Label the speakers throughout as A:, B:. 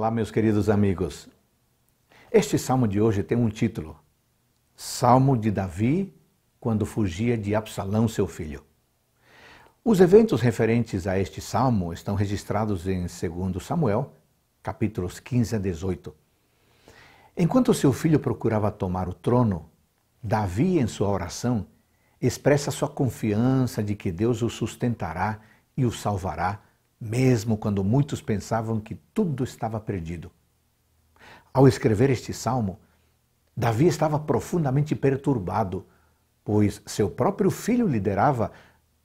A: Olá, meus queridos amigos. Este salmo de hoje tem um título: Salmo de Davi quando fugia de Absalão, seu filho. Os eventos referentes a este salmo estão registrados em 2 Samuel, capítulos 15 a 18. Enquanto seu filho procurava tomar o trono, Davi, em sua oração, expressa sua confiança de que Deus o sustentará e o salvará mesmo quando muitos pensavam que tudo estava perdido. Ao escrever este salmo, Davi estava profundamente perturbado, pois seu próprio filho liderava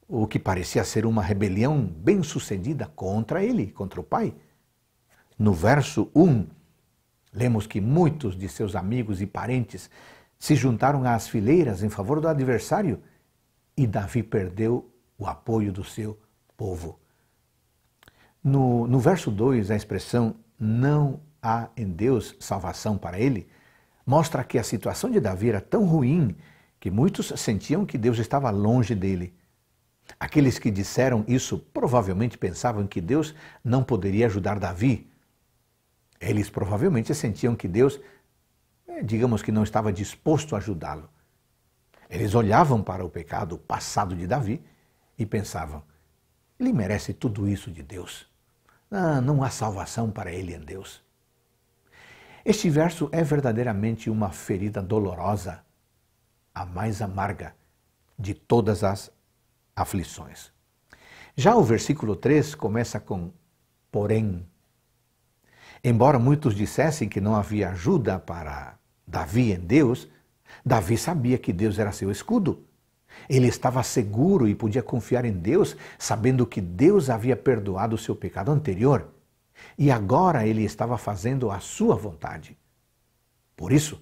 A: o que parecia ser uma rebelião bem-sucedida contra ele, contra o pai. No verso 1, lemos que muitos de seus amigos e parentes se juntaram às fileiras em favor do adversário e Davi perdeu o apoio do seu povo. No, no verso 2, a expressão não há em Deus salvação para ele mostra que a situação de Davi era tão ruim que muitos sentiam que Deus estava longe dele. Aqueles que disseram isso provavelmente pensavam que Deus não poderia ajudar Davi. Eles provavelmente sentiam que Deus, eh, digamos que não estava disposto a ajudá-lo. Eles olhavam para o pecado passado de Davi e pensavam: ele merece tudo isso de Deus. Ah, não há salvação para ele em Deus. Este verso é verdadeiramente uma ferida dolorosa, a mais amarga de todas as aflições. Já o versículo 3 começa com porém. Embora muitos dissessem que não havia ajuda para Davi em Deus, Davi sabia que Deus era seu escudo ele estava seguro e podia confiar em Deus, sabendo que Deus havia perdoado o seu pecado anterior. E agora ele estava fazendo a sua vontade. Por isso,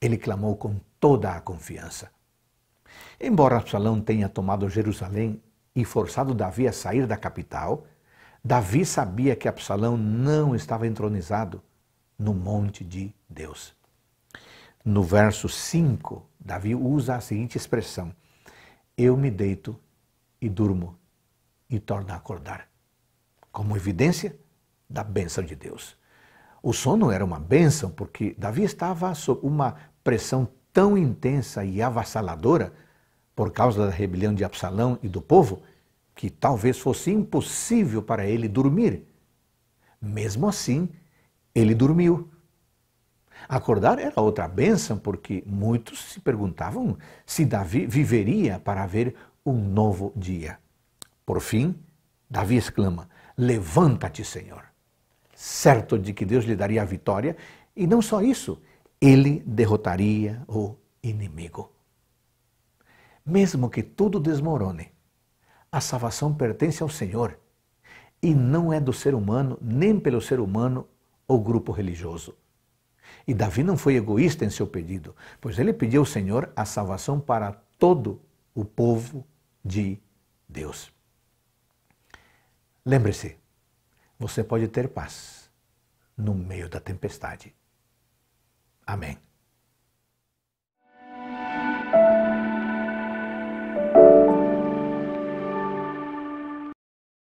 A: ele clamou com toda a confiança. Embora Absalão tenha tomado Jerusalém e forçado Davi a sair da capital, Davi sabia que Absalão não estava entronizado no monte de Deus. No verso 5, Davi usa a seguinte expressão: eu me deito e durmo e torno a acordar, como evidência da bênção de Deus. O sono era uma bênção porque Davi estava sob uma pressão tão intensa e avassaladora por causa da rebelião de Absalão e do povo que talvez fosse impossível para ele dormir. Mesmo assim, ele dormiu Acordar era outra bênção, porque muitos se perguntavam se Davi viveria para ver um novo dia. Por fim, Davi exclama: Levanta-te, Senhor. Certo de que Deus lhe daria a vitória, e não só isso, ele derrotaria o inimigo. Mesmo que tudo desmorone, a salvação pertence ao Senhor e não é do ser humano, nem pelo ser humano ou grupo religioso. E Davi não foi egoísta em seu pedido, pois ele pediu ao Senhor a salvação para todo o povo de Deus. Lembre-se, você pode ter paz no meio da tempestade. Amém.